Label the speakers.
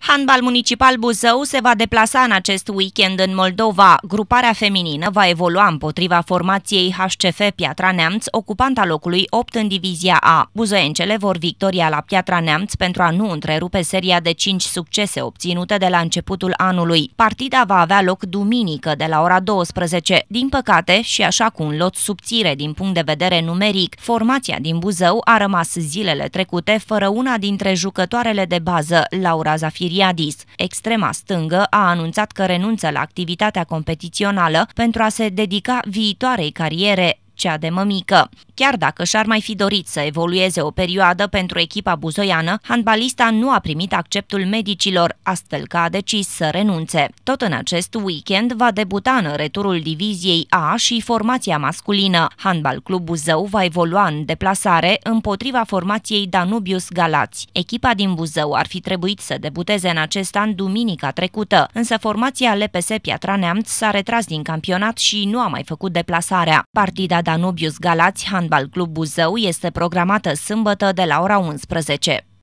Speaker 1: Handbal Municipal Buzău se va deplasa în acest weekend în Moldova. Gruparea feminină va evolua împotriva formației HCF Piatra Neamț, ocupanta locului 8 în divizia A. Buzoencele vor victoria la Piatra Neamț pentru a nu întrerupe seria de 5 succese obținute de la începutul anului. Partida va avea loc duminică de la ora 12. Din păcate, și așa cu un lot subțire din punct de vedere numeric, formația din Buzău a rămas zilele trecute fără una dintre jucătoarele de bază, Laura Zafir Siriadis. Extrema stângă a anunțat că renunță la activitatea competițională pentru a se dedica viitoarei cariere cea de mămică. Chiar dacă și-ar mai fi dorit să evolueze o perioadă pentru echipa buzoiană, handbalista nu a primit acceptul medicilor, astfel că a decis să renunțe. Tot în acest weekend va debuta în returul diviziei A și formația masculină. Handbal Club Buzău va evolua în deplasare împotriva formației Danubius Galați. Echipa din Buzău ar fi trebuit să debuteze în acest an duminica trecută, însă formația LPS Piatra Neamț s-a retras din campionat și nu a mai făcut deplasarea. Partida Danubius Galați Handbal Club Buzău este programată sâmbătă de la ora 11.